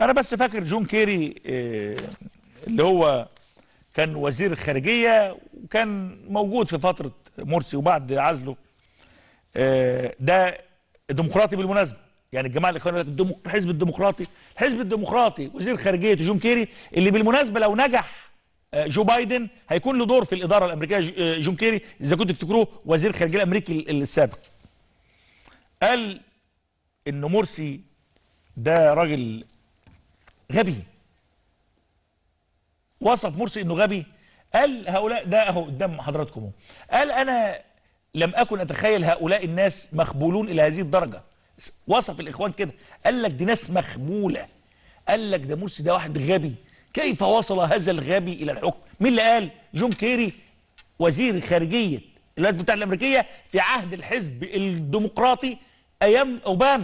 انا بس فاكر جون كيري آه، اللي هو كان وزير الخارجيه وكان موجود في فتره مرسي وبعد عزله آه، ده ديمقراطي بالمناسبه يعني الجماعه اللي كانوا الحزب الديمقراطي الحزب الديمقراطي وزير خارجيه جون كيري اللي بالمناسبه لو نجح آه، جو بايدن هيكون له دور في الاداره الامريكيه جون كيري اذا كنتوا تفتكروه وزير الخارجيه الامريكي السابق قال ان مرسي ده راجل غبي وصف مرسي انه غبي قال هؤلاء ده اهو قدام حضراتكم قال انا لم اكن اتخيل هؤلاء الناس مخبولون الى هذه الدرجه وصف الاخوان كده قال لك دي ناس مخموله قال لك ده مرسي ده واحد غبي كيف وصل هذا الغبي الى الحكم مين اللي قال جون كيري وزير خارجيه الولايات المتحده الامريكيه في عهد الحزب الديمقراطي ايام اوباما